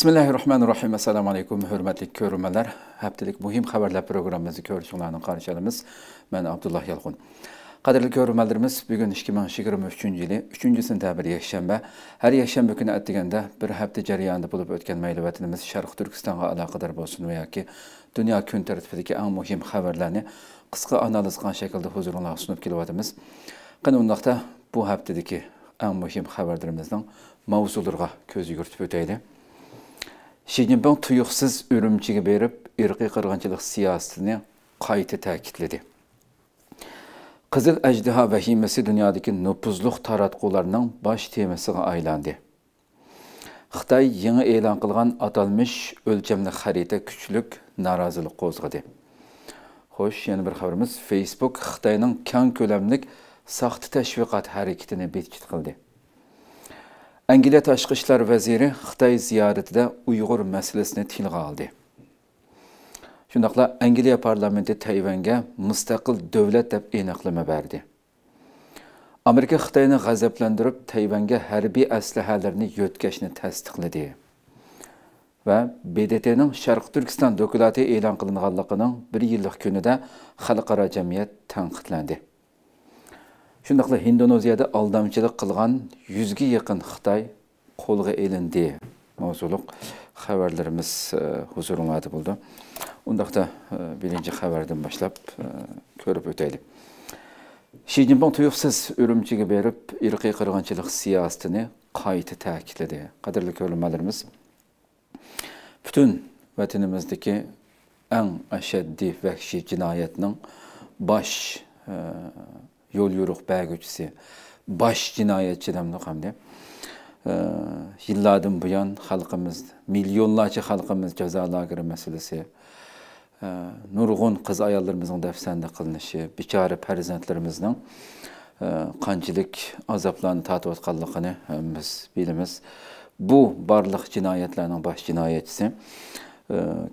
Bismillahirrahmanirrahim. Assalamu alaykum, hörmətli görürmələr. Həftəlik mühim xəbərlər proqramımızı görüşünlərini qarşılayırıq. Mən Abdullah Yalğun. Qadirli görürmələrimiz, bu gün 2023-cü ili 3-cü sinə bir yekşənbə. Hər yekşənbə günü ətdigəndə bir həftə cərəyanında olub ötən məlumatımız Şərq Türkistanğa əlaqədar olsun və ya ki, dünya gün tərtibindəki ən mühim xəbərləri qısqa analiz qan şəkildə huzurunuza sunub kelyatımız. Qın ondaqda bu həftədəki ən mühim xəbərlərimizdən mövzulara göz yürütüb ötəydik. Xi Jinping tuyuqsiz ürümchiga berib, irqiy qirg'inchilik siyosatini qayta ta'kidladi. Qizil ajdaho vahimasi dunyodagi nupuzliq taratqularning bosh temasiga aylandi. Xitoy yangi e'lon qilgan atalmish o'lchamli xarita kuchlik norozilik qo'zg'adi. Hoş yeni bir haberimiz Facebook Xitoyning keng kölemlik saxta tashviqot harakatini betkit Əngiliyyət Aşqı İşlər Vəziri Xitay ziyarətdə Uyğur məsələsini tilğə aldı. Şundaqla Əngiliyə parlamenti Tayvanga müstəqil dövlət deyə eynəqləmə verdi. Amerika Xitayını qəzəbləndirib Tayvanga hərbi əsləhələrini yötkəşini təsdiqlədi. Və BDT-nin Şərq Türkistan dokulatı elan qılınğanlığının bir illik günüdə xalqara cəmiyyət tənqidləndi. Шындықлы Индонезияда алдамчылық қылған 100-ге еқін Қытай қолға елінде. Маусулық хабарларымыз ады болды. Ондақта бірінші хабардан башлап көріп өтейді. Ши Цзиньпин тұйықсыз үрімчігі беріп, үрқи қырғанчылық сиястыны қайты тәкіледі. Қадірлі көрілмелеріміз, бүтін вәтініміздікі әң әшәдді вәкші жинайетінің баш yol yoruq bägüçisi, baş cinayetçidem hamdi. E, yıllardan buyan halkımız, milyonlarca halkımız ceza lagırı meselesi, e, nurgun kız ayarlarımızın defsende kılınışı, biçare perzentlerimizin e, kançilik azaplarını tatip etkallıkını biz bilimiz. Bu barlıq cinayetlerinin baş cinayetçisi.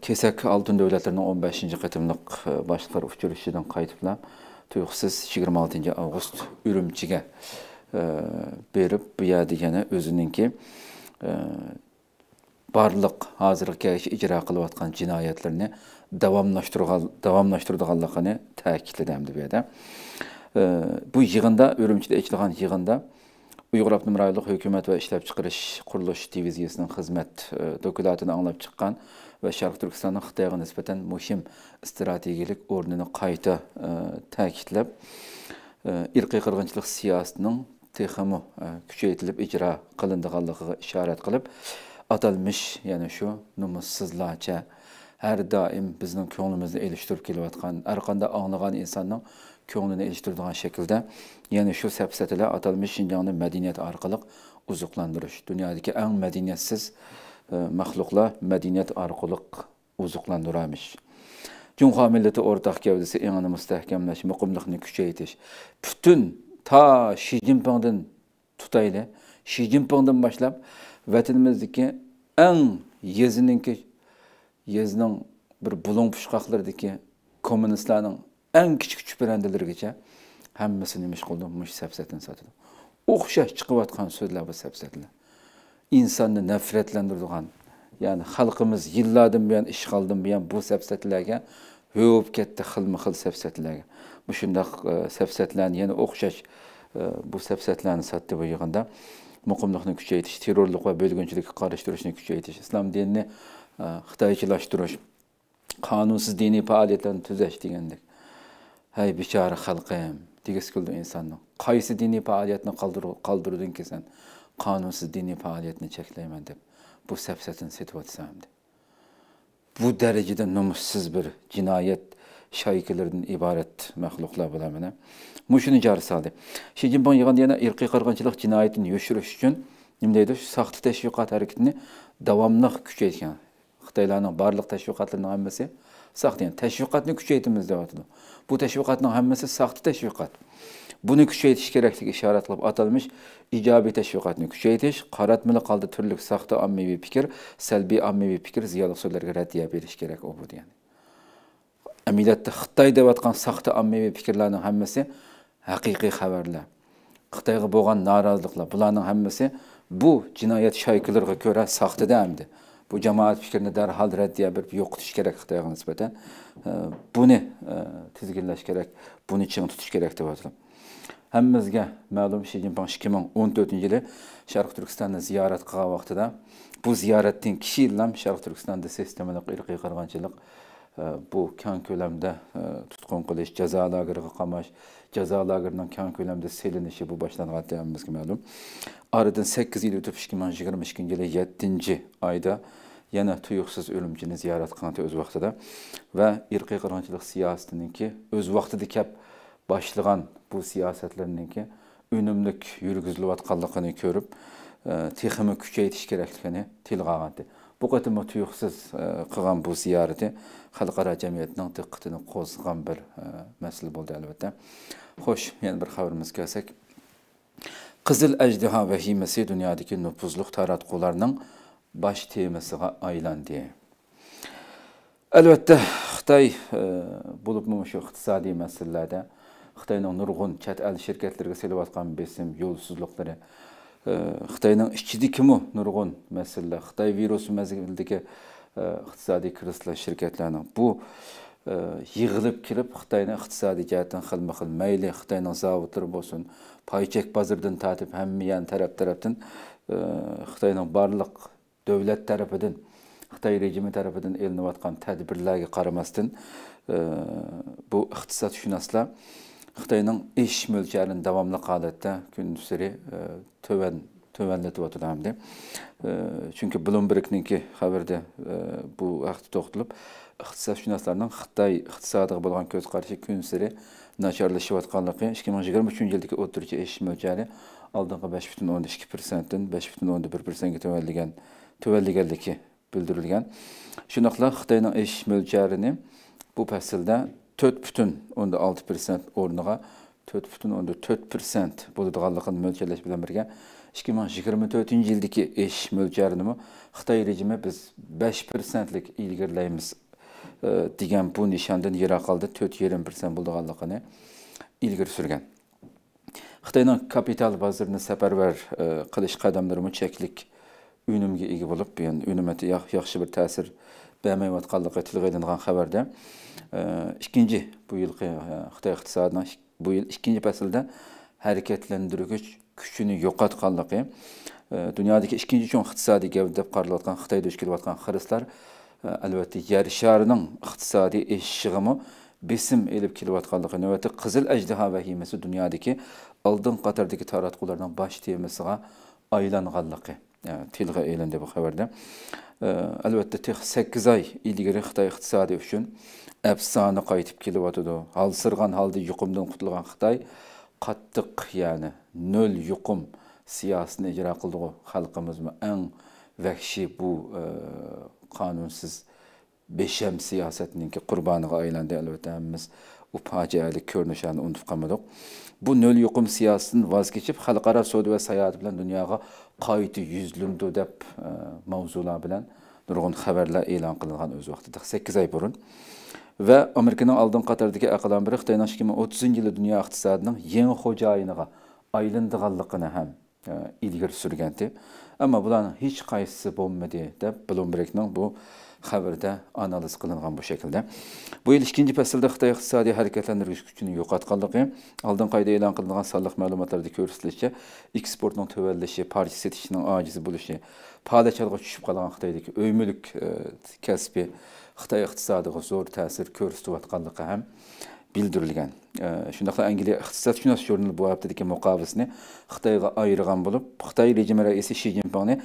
Kesek Altın Dövlətlərinin 15-ci qıtımlıq başlıqlar uçuruşudan qayıtıblar. Toyuqsuz 26 avqust Ürümçiyə verib, e, bu yerdə yenə özününki e, barlıq hazırkı gəlişi icra qılıb atqan cinayətlərini davamlaşdırğan davamlaşdırdığanlığını təkid edəmdi bu yerdə. E, bu yığında Ürümçidə ekilan yığında Uyğur Abdum rayonluq hökumət və işləb çıxırış quruluş diviziyasının xidmət e, dokulatını anlab çıxan və Şərq Türkistanın Xitayğa nisbətən mühim strategiyilik ornunu qayta e, təkidləb, e, irqi qırğınçılıq siyasətinin texamı küçəytilib icra qılındığanlığı işarət qılıb, atalmış, yəni şu numussızlaca hər daim bizim könlümüzü elişdirib kelib atqan, hər qanda anlığan insanın көңіліне еліштірдіған şekilde yani şu sebsetle atılmış Шинжаңны medeniyet arkalık uzuklandırış. Dünyadaki en medeniyetsiz ә, мәхлуқла мәдениет арқылық ұзықландырамыш. Cunha milleti ortak gövdesi inanı müstehkemleş, mukumluğunu küçeytiş. Bütün ta Xi Jinping'den tutayla, Xi Jinping'den başlap, vatanimizdeki en yezininki, yezinin bir bulun pışkaklardaki komünistlerin eng kichik chuparandalargacha hammasini nima qildim mush safsatini sotdim o'xshash chiqayotgan so'zlar bu safsatlar insonni nafratlantiradigan ya'ni xalqimiz yillardan buyon ish ishg'oldan buyon bu safsatlarga ko'p katta xilma xil safsatlarga shundoq e, safsatlarni yana o'xshash e, bu safsatlarni sotdi bu yig'inda muqimlikni kuchaytirish terrorlik va bo'lgunchilikka qarshi turishni kuchaytirish islom dinini e, xitoychilashtirish qonunsiz diniy faoliyatlarni tuzash degandek Әй bechora xalqim degisi keldi insonni qaysi diniy faoliyatni qoldirding kelsan qonunsiz diniy faoliyatni cheklayman deb bu safsatini бұл deb bu darajada nomussiz bir jinoyat бір, iborat maxluqlar bilan mana mushuni jari soldi qirg'inchilik jinoyatini yoshirish uchun saxtayan təşviqatını küçəyitimiz dəyətdir. Bu təşviqatın hamısı saxta təşviqat. Bunu küçəyitiş gərəkliyi işarə edilib atılmış ijobiy təşviqatını küçəyitiş, qaratmalı qaldı türlü saxta ammevi fikir, səlbi ammevi fikir ziyalı sözlərə rəddiyə veriş gərək o budur yəni. Əməliyyatda Xitay deyətqan saxta ammevi fikirlərin hamısı həqiqi xəbərlər. Xitayğa bolğan narazılıqlar, bunların hamısı bu cinayət şaykilərə görə saxta dəmdir. bu jamoat fikrini darhol raddiya berib yo'qotish kerak xitoyga nisbatan buni e, tizginlash kerak buni ching tutish kerak deb o'tdim hammamizga ma'lum shi zinpin ikki ming o'n to'rtinchi yili sharq turkistonni ziyorat qilgan vaqtida bu ziyoratdan kishi ham sharq turkistonda sistemalik irqiy qirg'inchilik e, bu kang ko'lamda e, tutqun qilish jazo lagerga qamash cezalarından kan kölemde selinişi bu baştan hatırlamamız ki malum. Aradan 8 yıl ötüp 2022 yılı 7. ayda yine tuyuqsuz ölümcini ziyaret qanatı öz vaxtıda və irqi qırançılıq siyasetinin ki, öz vaxtı dikəb başlıqan bu siyasetlerinin ki, ünümlük yürgüzlüvat qallıqını körüb, e, teximi küçə yetiş gereklikini tilqağandı. бұл қатымы тұйықсыз қыған э, бұл зиярды қалқара жәмиетінің диққатını қозған бір э, мәселе болды әлбетті. хош енді бір қабырымыз келсек қызыл әждіға вәхимесі дүниядегі нұпузлық таратқуларның баш темасыға айланды Әлбетті, қытай э, болып мұшы иқтисади мәселелерде қытайның нұрғын чәт әл шеркетлерге селіп атқан бесім жолсызлықтары Қытайның э, ішчиди кімі нұрғын мәселе Қытай вирусы мәзгилдеги иқтисодий кирислар ширкатларының бұл yig'ilib kirib xitoyni iqtisodiy jihatdan xilma xil mayli xitoyning zavodlari bo'lsin paychak bozordan barliq davlat tarafidan xitoy rejimi tarafidan Қытайның еш мөлчәрін давамлы қалетті күндісірі төвен төвенлетіп отырды әмді. Чүнкі Блумбергнің қабірді бұл әқті тоқтылып, ұқтысап шынасларының Қытай ұқтысадығы болған көз қаршы күндісірі начарлы шыватқалықы. 2023 елдікі өттірке еш мөлчәрі алдыңғы 5,12%-ді 5,11% төвәлігін төвәлігілдікі бүлдірілген. Шынақлы Қытайның еш мөлчәріні бұл пәсілді 4,6% орныға 4,4% болыдығалықын мөлкелеш білен бірге 2024 yildagi ish mo'ljalini xitoy rejimi biz 5 prosentlik ilgirlaymiz degan bu nishondan yiroq qoldi 4,5 prosent bo'lganligini ilgari surgan xitoyning kapital bozorini safarbar qilish qadamlari cheklik unumga ega bo'lib yani unumati yaxshi bir ta'sir bermayotganligi tilg'ilingan haberde ikkinchi bu yilgi e, xitoy iqtisodini bu yil ikkinchi faslda harakatlantirgich kuchini yo'qotganligi e, dunyodagi ikkinchi chong iqtisodiy gap deb qaralayotgan xitoyda duch kelayotgan xiristlar elbette yer sharining iqtisodiy eshishig'imi besim elib kelayotganligi navbatda qizil ajdaho dünyadaki dunyodagi oldin qatordagi taratqularning bosh aylan aylanganligi ee, yani tilg'a eýlendi bu habarda. Albatta, tek 8 ay ilgiri Xitoy iqtisodi uchun afsona qaytib kelyotdi. Halsirgan holda yuqumdan qutulgan Xitoy qattiq, ya'ni nol yuqum siyasini ijro qildi xalqimizmi en vahshi bu kanunsuz beşem siyosatninki ki kurbanı albatta hammamiz bu fojiali ko'rinishlarni unutib qolmadik bu nol yuqum siyosatdan vazgeçip kechib xalqaro savdo va sayohat bilan қайты жүзілімді деп маузулар білән нұрғын хабарлар елан қылынған өз уақытыда 8 ай бұрын вә Американың алдын қатардығы ақылан бірі Қытайның 30 жылы дүния иқтисадының еңі қожайыныға айландығанлығына һәм ilgir sürgenti. Ama bulan hiç kayısı bulmadı de Bloomberg'nin bu haberde analiz qilingan bu shaklda bu yil ikkinchi faslda xitoy iqtisodiy harakatlantirgich kuchini yo'qotganligi oldin qayta e'lon qilingan sonliq ma'lumotlarda ko'rsatilishicha eksportning tuvallishi parcha setishining ojizi bo'lishi palachalg'a tushib qolgan xitoydagi uy mulk e, kasbi xitoy iqtisodiga zo'r ta'sir ko'rsatayotganligi ham bildirilgan İngiliz e, angliya iqtisodshunos jurnali bu haftadagi muqovisni xitoyga ayırgan bo'lib xitoy rejimi raisi shi zinpinni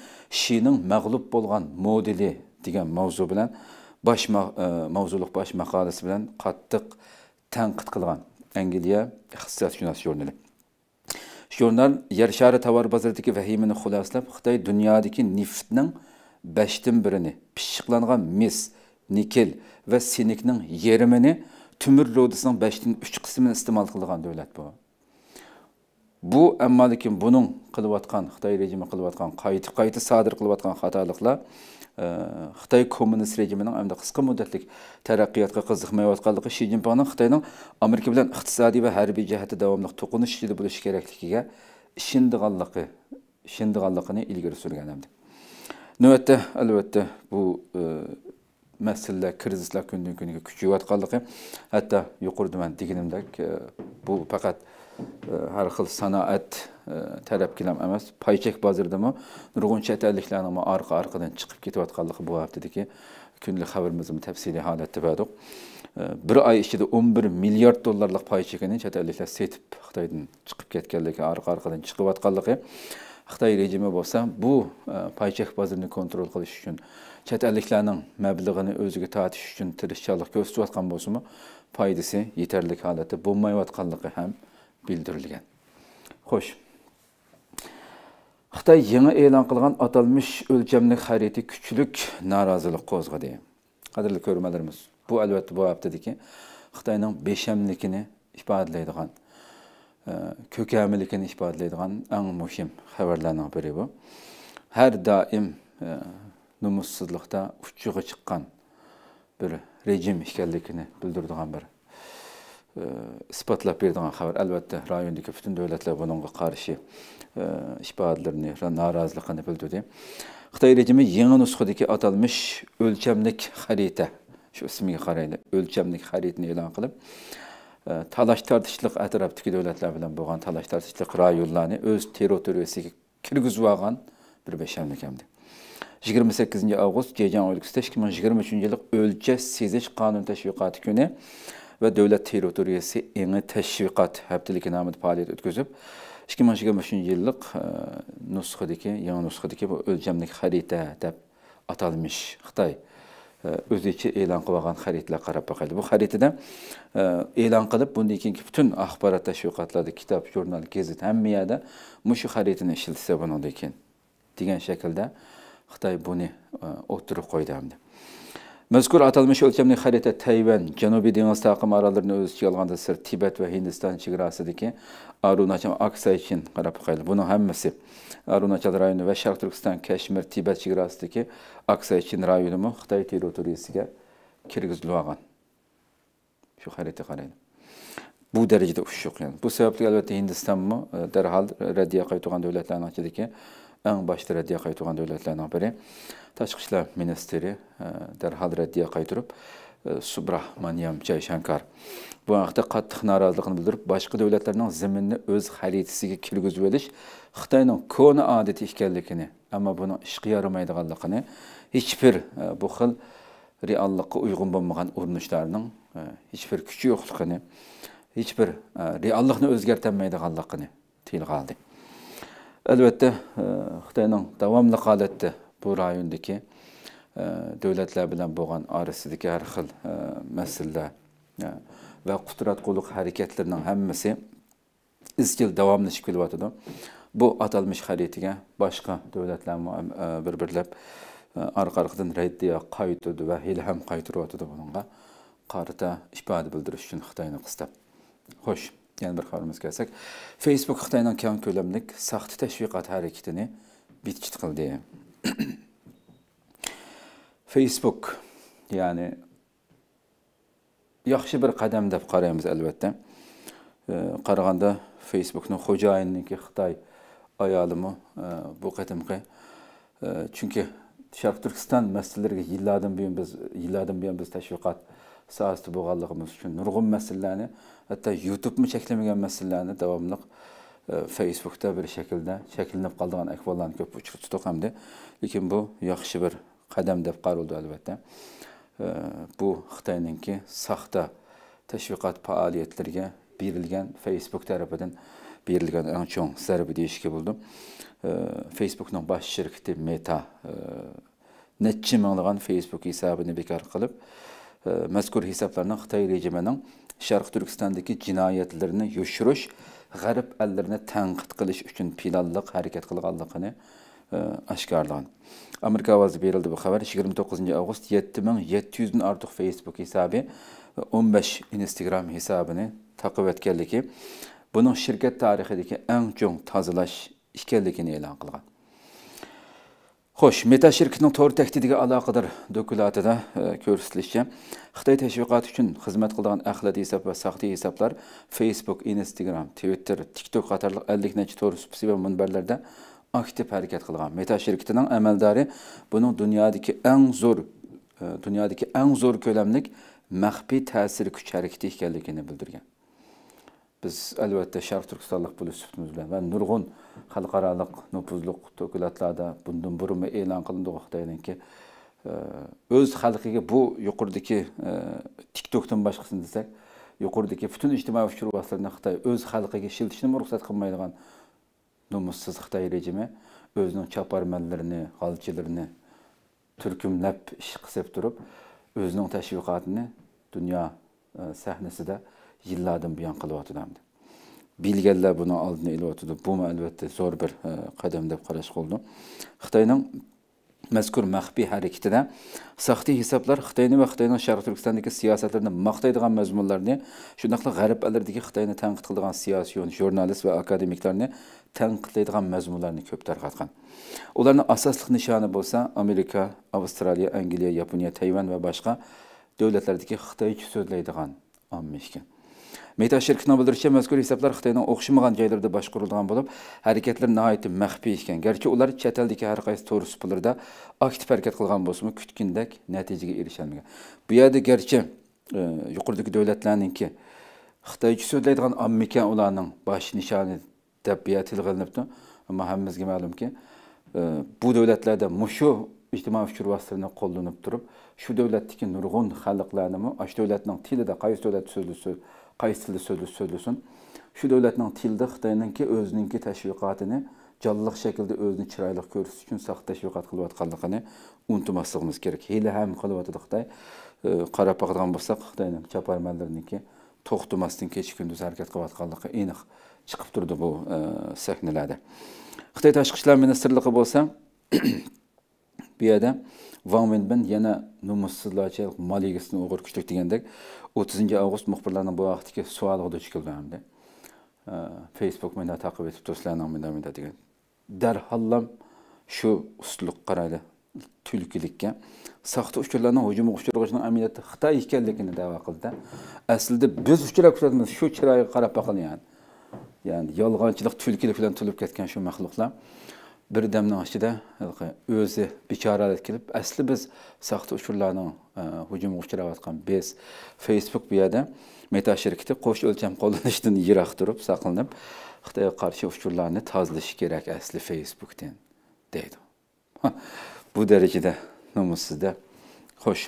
shining mag'lub bo'lgan modeli degan mavzu bilan bosh e, mavzuliq bosh maqolasi bilan qattiq tanqid qilgan angliya iqtisodshunos jurnali jurnal yer shari tovar bozoridagi vahimani xulosalab xitoy dunyodagi neftning beshdan birini pishiqlangan mis nikel va sinikning yerimini tümür rudasining beshdan uch qismini iste'mol qilgan davlat bu bu ammo lekin buning qilayotgan xitoy rejimi qilayotgan qayta qayta sodir qilayotgan xatoliklar xitoy kommunist rejimining hamda qisqa muddatlik taraqqiyotga qiziqmayotganligi shi zinpinning xitoyning amerika bilan iqtisodiy va harbiy jihatda davomli to'qinish ichida bo'lishi kerakligiga ishindiganligi ishindiganligini ilgari surgan hamdi navbatda albatta bu masalalar krizislar kundan kunga kuchayotganligi hatto yuqorida man deganimdek bu faqat hər xil sənaət e, tərəbkiləm emas, payçək bazardamı nurgun çətəlliklərin amma arxa-arxadan çıxıb getiyotqanlığı bu həftədəki günlük xəbərimizi təfsili halətdə verdik. Bir ay içində 11 milyard dollarlıq payçəkini çətəlliklər setib Xitaydan çıxıb getganligi, arxa-arxadan çıxıb atqanlığı Xitay rejimi bolsa bu e, payçək bazarını kontrol qilish üçün çət əlliklərinin məbləğini özünə tartish üçün tirişçilik göstərib atqan bolsunmu, faydası yetərlik halətdə olmayıb atqanlığı həm bildirilgan xo'sh xitoy yangi e'lon qilgan atalmish o'lchamli xariti kuchlik norozilik qo'zg'adi qadrli körmelerimiz. bu albatta bu haftadagi xitoyning beshamlikini ifodalaydigan e, ko'kamlikini ifodalaydigan en muhim haberlerden biri bu Her daim e, numussizlikda uchiga chiqqan bir rejim ekanligini bildiradigan bir ispatlab berdigan xabar albatta rayondagi butun davlatlar bunga qarshi e, isboatlarni noroziligini bildirdi xitoy rejimi yangi nusxadagi atalmish o'lchamlik xarita shu ismiga qaraydi o'lchamlik xaritani e'lon qilib e, talash tortishliq atrofdagi davlatlar bilan bo'lgan talash tortishliq rayonlarni o'z territoriyasiga kirgizib olgan bir bashamlik hamdi 28 avgust Ceycan өлкөсүндө 2023 жылдык o'lcha sezish qonun tashviqoti kuni ve Devlet Territoriyası Eni teşvikat Heptilik namıda faaliyet ötküzüp, 2025 yıllık e, nuskadaki, yan nuskadaki bu ölçemlik harita deb atalmış Xitay. E, o'zi ichi e'lon qilib olgan xaridlarga qarab bu xaritada e, e'lon qilib bundan keyingi butun axborot teşvikatları, kitob jurnal gazet hamma yerda mushu xaritani ishlatsa bundan keyin degan shaklda xitoy buni koydu hem de. Məzkur atılmış ölkəmli xəritə Tayvan, Cənubi Dəniz Taqım aralarını öz yalğanda sır Tibet və Hindistan çiqrasıdakı Arunachal Aksa üçün qarab qoyulur. Bunun hamısı Arunachal rayonu və Şərq Türkistan, Kəşmir, Tibet çiqrasıdakı Aksa üçün rayonunu Xitay territoriyasına kirgizləyən. Şu xəritə qarayın. bu dərəcədə uçuşuq. Yəni bu səbəblə əlbəttə Hindistan mı e, dərhal rəddiyə qayıtdıqan dövlətlərin haqqıdır ki, аң башты рәддия қайтуған дәулетлерінің бірі ташқы ішлер министрі дәрхал рәддия қайтырып субрахманьям жайшанкар бұл уақытта қаттық наразылығын білдіріп башқа дәулетлердің зімінні өз халитісіге кіргізіп өліш қытайның көне адеті екенлігіне әмма бұның ішқа ярамайдығанлығыны ешбір бұл қыл реаллыққа ұйғын болмаған ұрыныштарының ешбір күші жоқтығын ешбір реаллықны өзгертемейдіғанлығын тілге қалды әлбетте э, Хытайның давамлы халәтте бұл райондагы э, дәүләтләр белән булган арасындагы һәр хил э, мәсьәлә ва кутрат кулук хәрәкәтләренең һәммәсе изгил дәвамлашып килеп атыды. Бу аталмыш хәрәкәтгә башка дәүләтләр бір бирләп арка-аркадан рәйдия кайтыды ва илһам кайтырып атыды буныңга карата ишпады белдерүш үшін Қытайны кыстап. Хош. Yani bir xabarimiz kelsak facebook xitoyning keng ko'lamlik saxta tashviqot harakatini bitkit qildi facebook ya'ni yaxshi bir qadam deb qaraymiz albatta qaraganda facebookni xo'jayinniki xitoy ayolimi bu qadimgi chunki sharq turkiston masalalariga yillardan buyon biz yillardan buyon biz tashviqot bu bo'lganligimiz uchun nurg'un masalalarni Hatta hatto youtubeni cheklamagan masalalarni davomli ee, facebookda bir shaklda shakllanib qoldigan ahvollarni ko'p uchratdik hamda lekin bu yaxshi bir qadam deb qaraldi albatta ee, bu xitoyninki saxta tashviqot faoliyatlariga birilgen facebook tarafidan birilgen en çok zarba deyishga buldum. Ee, facebookning baş şirketi meta nechi minglagan facebook hisobini bekor qilib mazkur hisoblarni xitoy rejimining sharq turkistondagi jinoyatlarini yoshirish g'arb allarini tanqid qilish uchun planliq harakat qilganligini e, aşkarlan. Amerika avazı verildi bu haber. 29 Ağustos 7700'ün artıq Facebook hesabı, 15 e, Instagram hesabını takip etkenliki. Bunun şirket tarixideki en çok tazılaş işkenlikini ilan kılgan. Xoş, meta şirkətinin tor təhdidiga əlaqədar dokumentatında göstərilmişcə, e, Xitay təşviqatı üçün xidmət qılan əxlaqi hesab və saxta hesablar Facebook, Instagram, Twitter, TikTok qatarlıq 50 neçə tor süpsi və mənbələrdə aktiv hərəkət qılğan. Meta şirkətinin əməldarı bunun dünyadakı ən zor e, dünyadakı ən zor köləmlik məxfi təsir güc hərəkəti ikənligini bildirgan. biz albatta sharq turkistonlik bo'lishimiz bilan va nurg'un xalqaroliq nufuzli to'kilatlarda bundan burun e'lon qilindi xitoyninki e, o'z xalqiga bu yuqoridagi e, tiktokdan boshqasini desak yuqoridagi butun ijtimoiy fikr vositalarni xitoy o'z xalqiga ishlatishni ruxsat qilmaydigan nomussiz xitoy rejimi o'zining choparmanlarini xalqchilarini turkumlab ish qilib turib o'zining tashviqotini dunyo e, sahnasida yillardan buyon qilyotgandim bilganlar buni oldini ilyotdi bu albatta zo'r bir e, qadam deb qarash qoldi xitoyning mazkur maxfiy harakatida saxtiy hisoblar xitoyni va xitoyning sharq turkistondagi siyosatlarini maqtaydigan mazmunlarni shundoqla g'arb allardagi xitoyni tanqid qiladigan siyosiy jurnalist va akademiklarni tanqidlaydigan mazmunlarni ko'p tarqatgan ularni asosliq nishoni bo'lsa amerika avstraliya angliya yaponiya tayvan va boshqa davlatlardagi xitoycha so'zlaydigan omma ekan Meta şirkətinin bildirişi məzkur hesablar Xitayının oxşamağan yerlərdə başqarılğan olub, hərəkətlər nəhayət məxfi ikən, gərçi ular çət eldəki hər qaysı toru spillərdə aktiv hərəkət qılğan bolsa, kütkündək nəticəyə erişə bilməyən. Bu yerdə gərçi yuqurdakı dövlətlərinki Xitayçı söyləyən Amerika onların baş nişanı təbiət ilğinibdi. Amma hamımızga ma'lumki, bu dövlətlərdə mushu ijtimoiy fikr vasitalarini qo'llanib turib, shu dövlatdagi nurg'un xalqlarni, shu dövlatning tilida qaysi dövlat so'zi qayıs dildə söylüs söylüsün. Şu dövlətin tildiq deyəndən ki, özününki təşviqatını canlıq şəkildə özünü kiraylıq görsün üçün saxta təşviqat qılıb atqanlığını unutmasığımız gerek. Elə həm qılıb atdıqda e, qara baxdığan bolsaq Xitayın çaparmanlarınınki toxtumasdan keç gündüz hərəkət qılıb atqanlığı eniq çıxıb durdu bu ə, e, səhnələrdə. Xitay Təşqi İşlər Ministerliyi bolsa bu yerdə van vinbin yana numussizlarcha maligasini o'g'ir kuchlik degandek 30 avgust muxbirlarning bu vaqtdagi savoliga duch keldim facebook menda taqib etib do'stlarning menda menda degan darhallam shu usluq qaraydi tulkilikka saxta uchurlarni hujum uchrag'ishining amaliyotda xitoy ekanligini da'vo qildi aslida biz uchrab kutamiz shu chiroyga qarab boqilgan ya'ni yolg'onchilik tulkilik bilan tulib ketgan shu mahluqlar bir dəm nakidə yəni özü bikar alət kilib. Əsli biz saxta uçurlarının e, hücumu uçuravatqan biz Facebook bu yerdə Meta şirkəti qoş ölçəm qollanışdan yıraq durub saxlanıb Xitaya qarşı uçurlarını tazlaşı gerək əsli Facebookdən deydi. Hə, bu dərəcədə numussuzda xoş.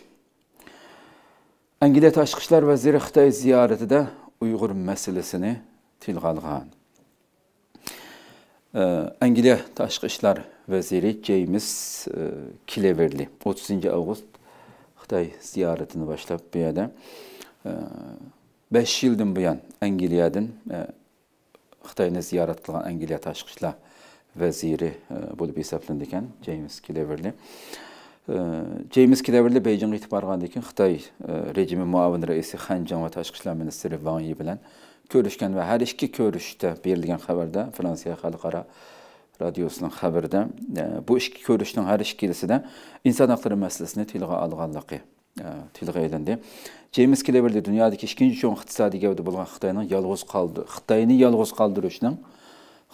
Əngiliyə Təşqişlər Vəziri Xitay ziyarətində Uyğur məsələsini tilğalğan. Əngiliyə Daşqı İşlər Vəziri Ceymis e, Kileverli 30-cu avqust Xitay ziyarətini başlayıb bu yerdə. 5 ildən bu yan Əngiliyədən e, Xitayını ziyarət qılan Əngiliyə Daşqı İşlər Vəziri e, bulub hesablandı ikən Ceymis Kileverli. Ceymis Kileverli Beycinə itibar qandı ikən Xitay rejimi müavin rəisi Xəncən və Daşqı İşlər Ministri Wang Yi bilən ko'rishgan va har ikki ko'rishda berilgan xabarda fransiya xalqaro radiosining xabarida e, bu ikki ko'rishning har ikkilisida inson haqlari masalasini tilga olganligi e, tilga ilindi jeyms kleverli dunyodagi ikkinchi chong iqtisodiy gavda bo'lgan xitoyni yolg'iz qoldi xitoyni yolg'iz qoldirishning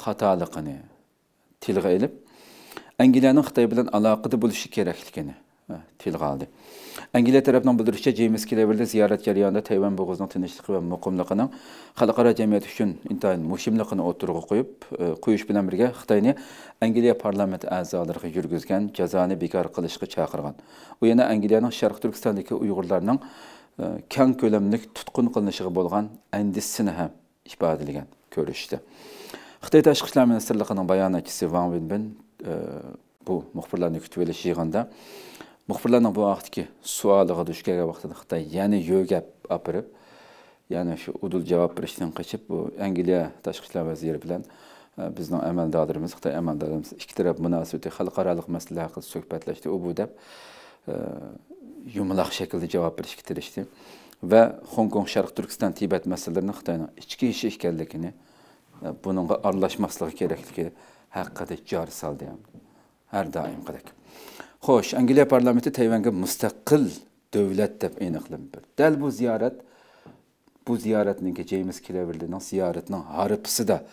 xatoligini tilga ilib angliyaning xitoy bilan aloqada bo'lishi kerakligini e, tilga oldi angliya tarafidan bildirishicha jeyms kleverli ziyorat jarayonida tayvan bo'g'ozining tinchligi va muqimligini xalqaro jamiyat uchun intayin muhimligini o'tirg'a qo'yib e, qo'yish bilan birga xitoyni angliya parlamenti a'zolariga yurgizgan jazoni bekor qilishga chaqirgan u yana angliyaning sharq turkistondagi uyg'urlarning e, kang ko'lamlik tutqun qilinishiga bo'lgan andissini ham ifodalagan ko'rishdi xitoy tashqi ishlar ministrligining bayonotchisi Wang Wenbin e, bu muxbirlarni kutib olish yig'inida Müxbirlərlə bu vaxtki sualığa düşkəyə vaxtında Xitay yəni yögə apırıb, yəni şu udul cavab verişdən qaçıb bu Angliya Təşqi İşlər Vəziri bilən e, bizning əməldarlarımız, Xitay əməldarlarımız iki tərəf münasibəti xalqaralıq məsələ haqqında söhbətləşdi. O bu dəb e, yumlaq şəkildə cavab verişə tirişdi və Hong Kong, Şərq Türkistan, Tibet məsələlərini Xitayın içki işi ikənligini, e, bununla arlaşmaslığı kerakligini haqqında car saldı. Yəni. Hər daim qədər. Xoş, Angliya parlamenti Tayvanga müstakil davlat deb e'lon qilindi. Dal bu ziyaret, bu ki James Cleverly'nin ziyoratning harpisida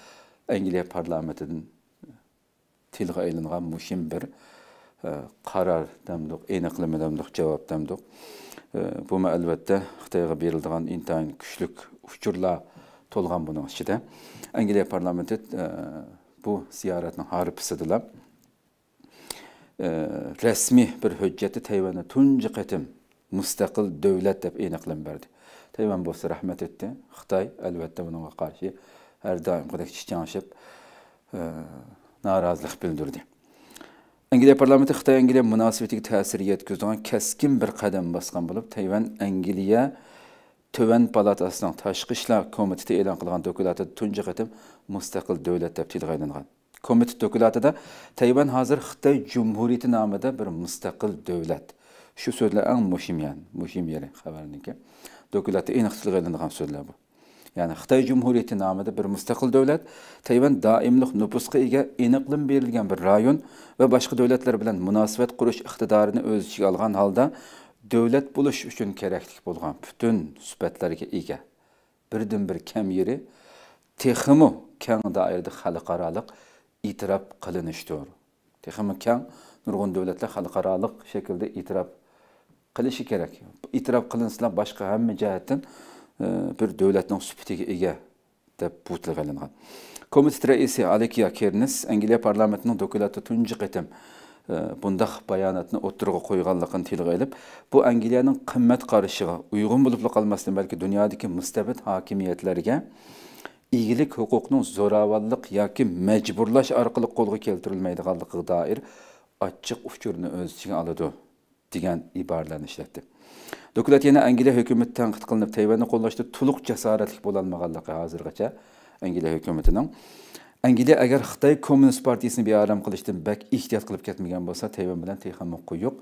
Angliya parlamentidan tilga aylangan muhim bir e, Karar damdiq e'lon qilma cevap javob damdiq. E, bu ma albatta Xitoyga beriladigan intayin kuchlik uçurla to'lgan buning ichida. Angliya parlamenti e, bu ziyoratning harpisida rəsmi bir höccəti Tayvana tuncu qətim müstəqil dövlət deyib eynə qılınbərdi. Tayvan bolsa rəhmət etdi. Xitay əlbəttə bununla qarşı hər daim qədər çiçənşib narazılıq bildirdi. İngiliya parlamenti Xitay İngiliya münasibətiga təsir yetkizən kəskin bir qədəm basqan olub, Tayvan İngiliya Tövən Palatasının Təşqi İşlər Komiteti elan qılğan dokumentdə tuncu qətim müstəqil dövlət deyib tilğaylanğan. komit dokülatida Tayvan hozir Xitoy jumhuriyati nomida bir mustaqil davlat. Shu so'zlar eng muhim yani, muhim yeri xabarniki. Dokülatda aniq tilg'ilingan so'zlar bu. ya'ni xitoy jumhuriyati nomida bir mustaqil davlat tayvan doimliq nupusga ega aniqlim berilgan bir rayon va boshqa davlatlar bilan munosabat qurish iqtidorini o'z ichiga olgan holda davlat bo'lish uchun keraklik bo'lgan butun sifatlarga ega birdan bir kam yeri texmu kang doirada xalqaroliq itiraf qilinishdir texmi kam nurg'un davlatlar xalqaroliq shaklda itiraf qilishi kerak itiraf qilinsalar boshqa hamma jihatdan e, bir davlatning sufitiga ega de bu tilga ilingan komitet raisi alekiya kernis angliya parlamentining dokulati tunji qitim e, bundaq bayonotni o'ttirg'a qo'yganligini tilga ilib bu angliyaning qimmat qarishiga uyg'un bo'lib qolmasdan balki dunyodagi mustabid hokimiyatlarga hukukunun ийгилик хукукунун зораваллык яки мажбурлаш аркылуу колго келтирилмейдиганлыгы даир ачык учуруну өз ичине алыды деген ибараларны иштетти Dokulat yana Angliya hökuməti tənqid qılınıb Tayvanı qollashda tuluq cəsarətlik bolanmağanlığı hazırgacha Angliya hökumətinin Angliya əgər Xitay Kommunist Partiyasını biaram qilishdan bək ihtiyat kılıp ketməgan bolsa, Tayvan bilan texamı quyuq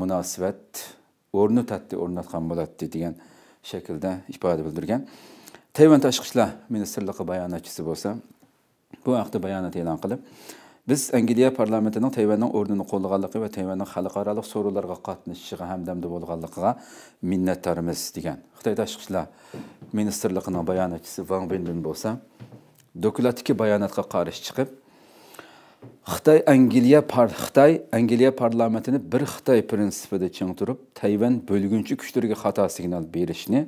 münasibət ornu tatdi o'rnatgan bo'ladi degan şekilde ifoda bildirgan tayvan tashqi ishlar ministrligi bayonotchisi bo'lsa bu haqda bayonot e'lon qilib biz angliya parlamentining tayvanning o'rnini qo'llaganligi va tayvanning xalqaro so'rovlarga qatnashishiga hamdamdi bo'lganligiga minnatdormiz degan xitoy tashqi ishlar ministrligining bayonotchisi van bindin bo'lsa dokumentdagi bayonotga qarshi chiqib xitoy angliya par xitoy angliya parlamentini bir xitoy prinsipida cheng turib tayvan bo'lgunchi kuchlarga xato signal berishni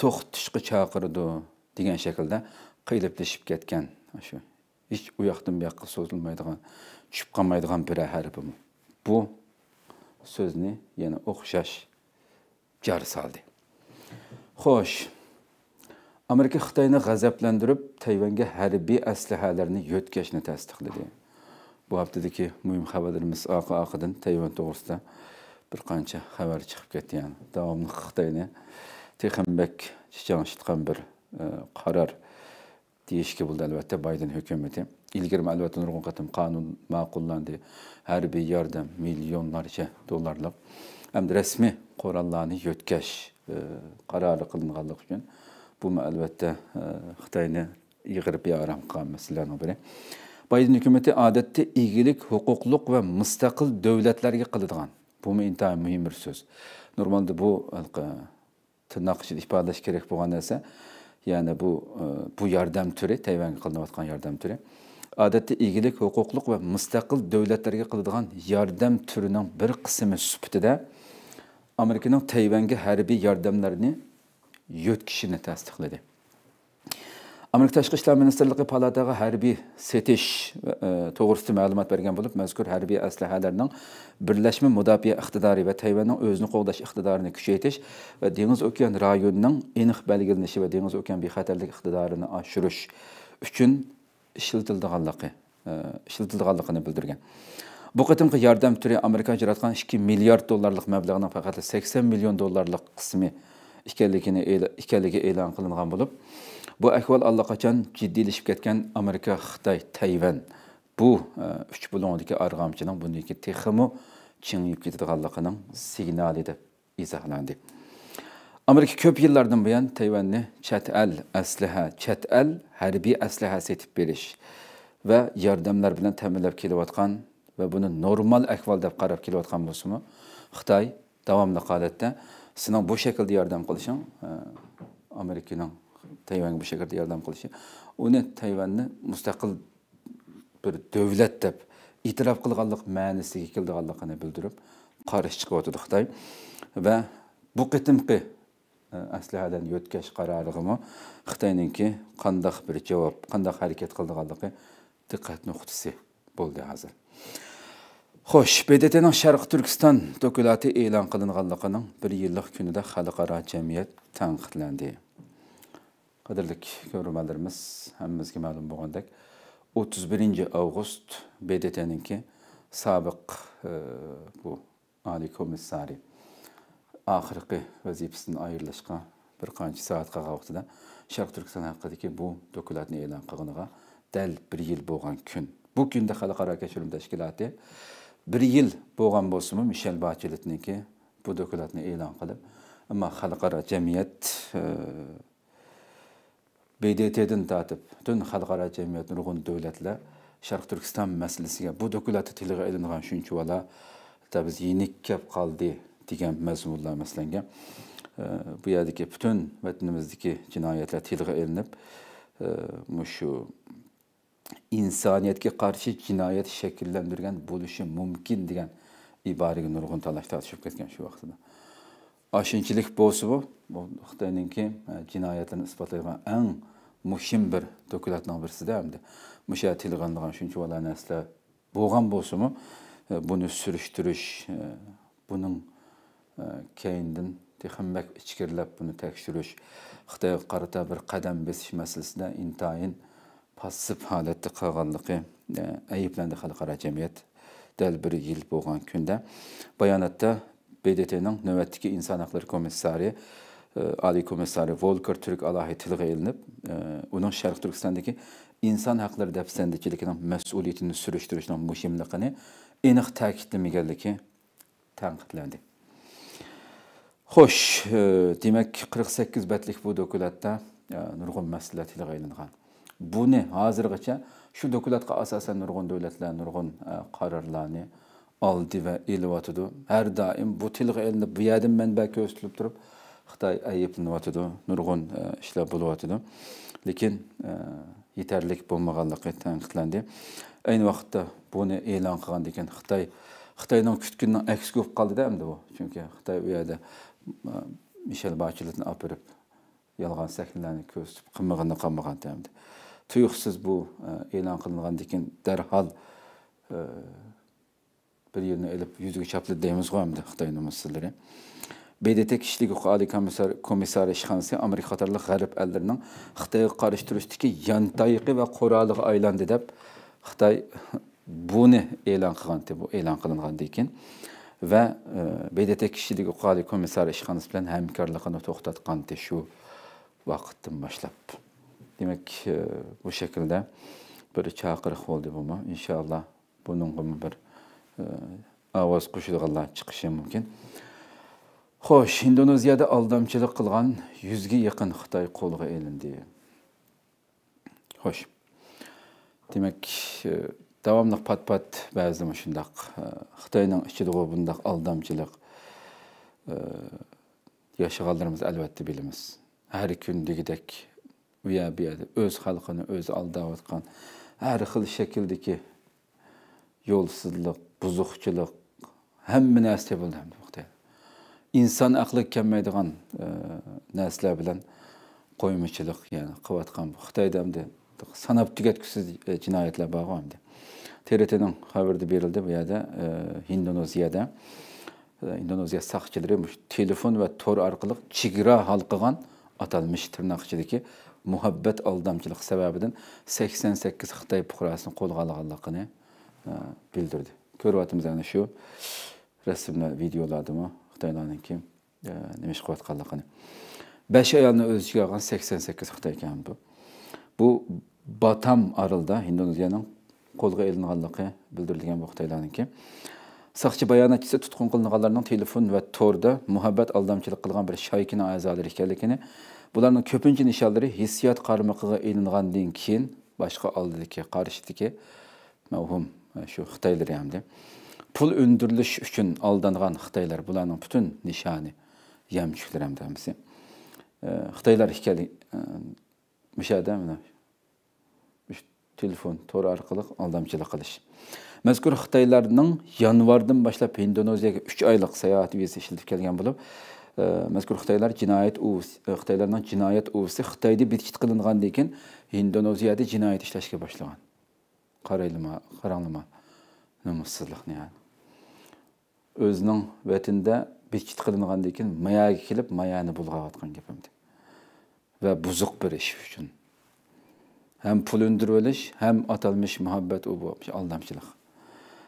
to'xtishga chaqirdi degan shaklda qiyilib ketgan shu hech u yoqdan bu yoqqa so'zilmaydigan tushib qolmaydigan bir harfi bu bu so'zni yana o'xshash jar soldi xo'sh amerika xitoyni g'azablantirib tayvanga harbiy aslahalarni yo'tkashni tasdiqladi bu haftadagi muhim xabarlarimiz oqi oqidan tayvan to'g'risida bir qancha xabar chiqib ketdi ya'ni davomli xitoyni texambek chichangshitgan bir qaror e, deyishga bo'ldi albatta bayden hukumati ilgari albatta nurg'un qatim qonun ma'qullandi harbiy yordam millionlarcha dollarlik hamda rasmiy qurollarni yo'tkash qarori e, qilinganligi uchun bu albatta e, xitoyni yig'irib yaram qilgan masalalarni biri bayden hukumati odatda egilik huquqliq va mustaqil davlatlarga qiladigan bu intayin muhim bir so'z normalda bu tırnak ichida ifadeş kerak bo'lgan narsa ya'ni bu e, bu yordam turi Tayvan qilinayotgan yordam turi odatda ilgili huquqliq va mustaqil davlatlarga qiladigan yordam turining bir qismi sifatida amerikaning tayvanga harbiy yordamlarni kişinin tasdiqladi Amerika Təşqi İşlər Ministerliyi palataya hərbi setiş toğrusunda e, məlumat verən olub, məzkur hərbi əsləhələrinin Birləşmə müdafiə iqtidarı və Tayvanın özünü qoğdaş iqtidarını gücləndirmək və Dəniz Okean rayonunun eniq belgilenişi və Dəniz Okean bexəterlik iqtidarını aşırış üçün işlətildiyi, e, işlətildiyi bildirgan. Bu qatımqı yardım türü Amerika yaratqan 2 milyard dollarlıq məbləğinin faqat 80 milyon dollarlıq qismi ikənligi elan qılınğan olub. Bu əhval allaqaçan ciddiləşib getkən Amerika, Xitay, Tayvan bu e, üç bulundakı arğamçının bundakı teximi çiğniyib getdiğanlığının siqnalı edib izahlandı. Amerika köp yıllardan bu yan Tayvanni çətəl əsləhə, çətəl hərbi əsləhə setib beriş və yardımlar bilan təminləb kelyatqan və bunu normal əhval deyə qarab kelyatqan bolsunmu? Xitay davamlı qalatda sizin bu şəkildə yardım qilishing e, Amerikanın тайваньга бұл шекарде жардам кылышы оны тайваньны мұстақыл бір дөөлөт деп итирап кылганлык маанисиге келдиганлыгын билдирип каршы чыгып атыды кытай ва бу кытымкы аслихадан өткеш қарарығымы кытайныңки кандак бір жауап кандак аракет кылдыганлыгы диққат нуктасы болды азыр Хош, БДТнең Шәрык Түркістан документы элан кылынганлыгының 1 еллык күнендә қалықара жәмейет тәнкыйтьләнде. qadrlik ko'ruvmanlarimiz hammamizga ma'lum bo'lgandek 31 avgust bdtninki sobiq e, bu oliy komissari oxirgi vazifasidan ayrilishga bir qancha soat qolgan vaqtida sharq turkiston haqidagi bu dokladni e'lon qilganiga dal bir yil bo'lgan kun bu de xalqaro kechirim tashkiloti bir yil bo'lgan bo'lsinmi mishel bacheletniki bu dokladni e'lon qilib ama xalqaro jamiyat e, BDT'den tatip tüm halkara cemiyetin ruhun devletle Şark Türkistan meselesiyle bu dokulatı tiliğe edinğen çünkü valla da biz yenik kep kaldı diyen məzmunlar məsələn bu yerdeki bütün vətnimizdeki cinayetler tiliğe edinip bu şu insaniyyətə qarşı cinayət şəkilləndirən buluşu mümkün deyən ibarəyə nurğun talaş tartışıb getgan şu vaxtda aşinkilik bolsubu, bu Xitayninki e, cinayətini isbat edən ən muhim bir dokumentlərin birisi də həmdir. Müşə tilğanlığan şunçu olan əslə boğan bolsumu, e, bunu sürüştürüş, e, bunun keyindin texinmək içkirilib bunu təkşürüş, Xitaya qarata bir qədəm besiş məsələsində intayin passiv halətdə qalğanlığı əyibləndi xalqara cəmiyyət dəl bir il boğan gündə. Bayanatda BDT-nin növbətdəki İnsan Hüquqları Komissarı e, Ali Komissarı Volker Türk alayhitilgə elinib, e, onun Şərq Türkistandakı insan hüquqları dəfsəndəkilikinin məsuliyyətini sürüşdürüşünün mühimliğini eniq təkidləməgənliki tənqidləndi. Xoş, e, demək 48 bətlik bu dokumentdə nurgun məsələ tilgə elinğan. Bunu hazırgacha şu dokumentə əsasən nurgun dövlətlər, nurgun qərarlarını oldi va elyotidi har doim bu tilg'a ilinib bu yerdan manba ko'rsatilib turib xitoy ayblanayotidi nurg'un e, ishlar bo'layotidi lekin e, yetarlik bo'lmaganligi tanqidlandi ayni vaqtda buni e'lon qilgandan keyin xitoy xitoyning kutganidan aksi bo'lib qoldida endi bu chunki xitoy u yerda berib yolg'on bu e, bir yilni ilib yuziga çaplı deymiz hamda xitoy sizlarga bdt kishilik huquq oliy komissar komissari ishxonasi amerika qatorli g'arb allarining xitoyga qarshi ve yantayiqi va quroliga aylandi deb xitoy buni e'lon qilgan bu e'lon qilingandan keyin va e, bdt kishilik huquq oliy komissari ishxonasi bilan hamkorligini to'xtatgandi shu vaqtdan boshlab demak e, bu shaklda bir chaqiriq bo'ldi bumi inshaalloh buningmi bir Э, аваз кушулганлар чыгышы мүмкін. хош индонезияда қылған 100ге жақын Қытай қолға илинди хош демек э, давамдык пат пат Қытайның ушундак кытайдын э, ичидеги мындай алдамчылык жашагандарыбызды әлбетте билебиз Әр күндегідек уя буяда өз халкыны өз алдап отқан әр кыл шекилдеги жолсуздук buzuqchilik hamma narsa hem de. İnsan aqli kelmaydigan e, narsalar bilan qo'ymachilik ya'ni qilayotgan xitoyda hamda sanab e, cinayetle jinoyatlar bor hamda trtning xabarida berildi bu yerda e, indoneziyada e, indoneziya saqchilari telefon ve tor orqali chegara hal qilgan atalmish tirnoq ichidagi muhabbat aldamchilik sababidan sakson sakkiz xitoy fuqarosini qo'lga olganligini e, bildirdi ko'ryapmiz ana shu rasmlar videolardami mı? nima e, ish qilayotganligini besh ayolni o'z ichiga olgan sakson sakkiz xitoy bu bu batam orolida indoneziyaning qo'lga ilinganligi bildirilgan bu xitoylarniki soqchi bayonotchisi tutkun qilinganlarning telefon va torda muhabbat aldamchilik qilgan bir shaykini a'zolari ekanligini bularning ko'pincha nishonlari hissiyot qarmog'iga ilingandan keyin boshqa karıştı ki mevhum. Э, shu xitoylar hamda pul undirilish uchun aldangan xitoylar bularning butun nishoni yamchuklar hamda hammasi э, xitoylar ikkali э, mishada mana telefon to'r orqali aldamchilik qilish mazkur xitoylarning yanvardan boshlab indoneziyaga uch oylik sayohat vizasi ishlatib kelgan bo'lib mazkur xitoylar jinoyat e, xitoylarning jinoyat uvisi xitoyda bitkit qilingandan keyin indoneziyada jinoyat ishlashga boshlagan қарайлама қаралама нымыссыздық не өзінің вәтінде бекит қылынғандан кейін mayağı kilip маяны бұлғап жатқан кепімді Ve buzuk bir iş үшін hem pul öndürülüş hem atılmış muhabbet o bu aldamçılık.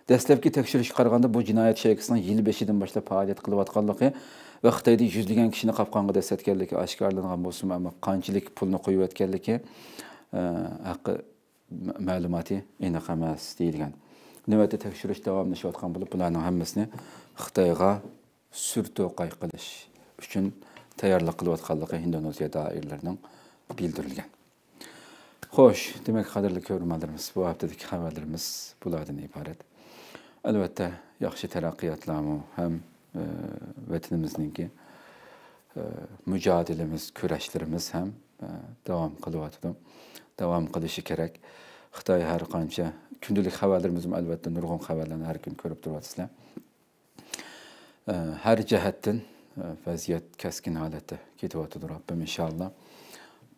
Dəstəbki təkşiriş qarğanda bu cinayət şəxsinin 25-dən başla fəaliyyət qılıb atqanlığı və Xitayda yüzləyən kişini qapqanğa dəstətkənliyi aşkarlanğan bolsun amma qançılık pulunu qoyub atkənliyi e, haqqı ma'lumoti aniq emas deyilgan navbatda tekshirish davomlashayotgan bo'lib bularning hammasini xitoyga surto'qay qilish uchun tayyorlik qilayotganligi indoneziya doiralarining bildirilgan xo'sh demak qadrli ko'rmanlarimiz bu haftadagi xabarlarimiz bulardan iborat albatta yaxshi taraqqiyotlarmi ham e, vatanimizniki e, mücadelemiz, kurashlarimiz ham e, davom qilyotdi davom qilishi kerak xitoy har qancha kundalik xabarlarimiz albatta nurg'un xabarlarni har kun ko'rib turyapsizlar har jihatdan e, vaziyat kaskin holatda ketyotidi robbim inshaalloh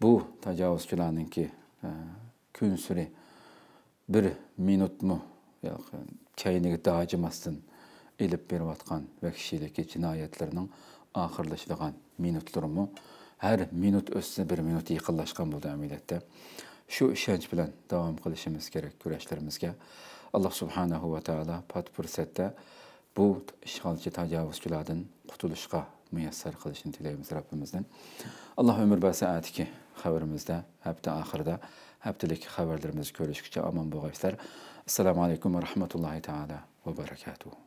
bu tajovuzchilarninki e, kun suri bir minutmi kayniga dajimasdan ilib berayotgan vahshiylik jinoyatlarning oxirlashadigan minutlarmi har minut o'tsa bir minut yaqinlashgan bo'ldi amaliyotda shu ishonch bilan davom qilishimiz kerak kurashlarimizga alloh subhanahu va taolo pat fursatda bu ishg'olchi tajovuzchilardan qutulishga muyassar qilishini tilaymiz robbimizdan alloh umr va saatiki xabarimizda hafta oxirida haftalik xabarlarimizni ko'rishguncha omon bo'lg'aysizlar assalomu alaykum va rahmatullohi taala va barakatuh